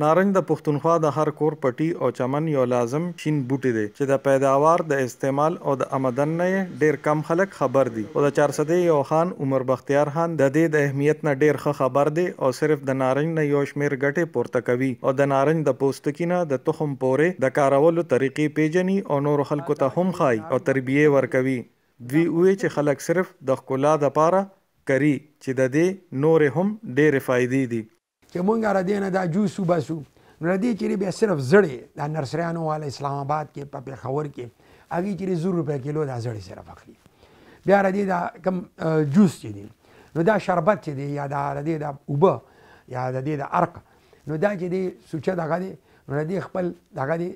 نارنج د پښتونخوا د هر کور پټي او چمن یو لازم شین بوټی دی چې د پیداوار د استعمال او د آمدن نه ډیر کم خلک خبر دي او د 400 یو خان عمر بختیار خان د دې د اهمیت نه ډیر ښه خبر دی او صرف د نارنج نه یو شمیر ګټه پورته کوي او د نارنج د پوستکینه د تخم پورې د کارولو طریقې پیژني او نور خلکو ته هم خای او تربیه ورکوي دوی وې چې خلک صرف د ښکلا د پاره کوي چې د دې نور هم ډېرې فائدې دي چې مونږه را دینه دا جوسو بسو نو ردی چې بیا صرف زړې د نرسریانو والا اسلام آباد کې په پیښور کې هغه چې زور روپیا کیلو دا زړې صرف اخلي بیا ردی دا کم جوس چې دی نو دا شربت چې دی یا دا ردی دا اوبه یا د دې د ارق نو دا چې دی سوچه دغه دی نو ردی خپل دغه دی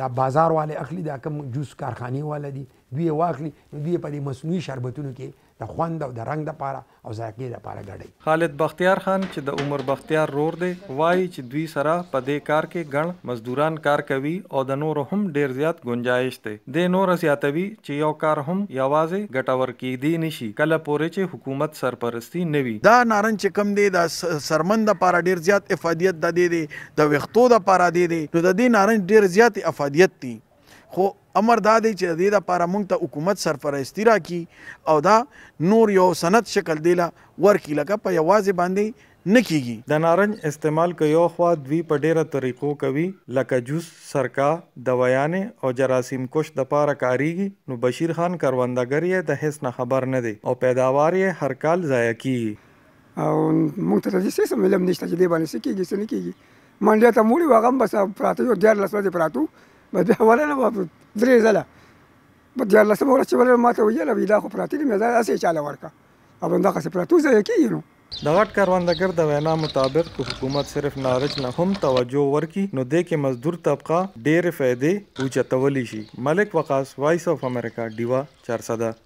دا بازار والے اخلي دا کم جوس کارخانه والے دی دوی واخلي دوی په دې مصنوعي شربتونو کې د خوند او د رنگ لپاره او ذایقې لپاره ګډي خالد بختیار خان چې د عمر بختیار رور دی وایي چې دوی سره په دې کار کې ګڼ مزدوران کار کوي او د نور هم ډیر زیات گنجائش دی د نور زیاتوي چې یو کار هم یوازې ګټور کېدی نشي کله پورې چې حکومت سرپرستی نوي دا نارنج کم دی دا سرمند لپاره ډیر زیات افادیت د دی د وښتو د لپاره دی نو د دې نارنج ډیر زیات افادیت دي خو امر دا دی چې د دې لپاره موږ ته حکومت سرپرستی راکړي او دا نور یو سند شکل دی لا ورکړي لکه په یوازې باندې نه کیږي د نارنج استعمال که یو خوا دوی په ډیره طریقو کوي لکه جوس سرکا دویانې او جراثیم کش د پاره کاریږي نو بشیر خان کروندګر یې د هیڅ نه خبر نه دی او پیداوار یې هر کال ضایع کیږي او موږ ته د سیستم علم نشته چې دی باندې څه کیږي څه نه کیږي منډیا ته موړي واغم بس پراته یو ډیر لسوځي پراتو بس بیا ولا نه درې ځله په دیارلسمه ورځ چې بلل ما ته ویل وی دا خو پراته دي مې دا اسې چاله ورکا او همدغسې پراتو ځای کېږي نو د غټ کاروندګر د وینا مطابق که حکومت صرف نارج نه هم توجه ورکي نو د کې مزدور طبقه ډېر فائدې اوچتولی شي ملک وقاص وایس اف امریکا ډیوا 400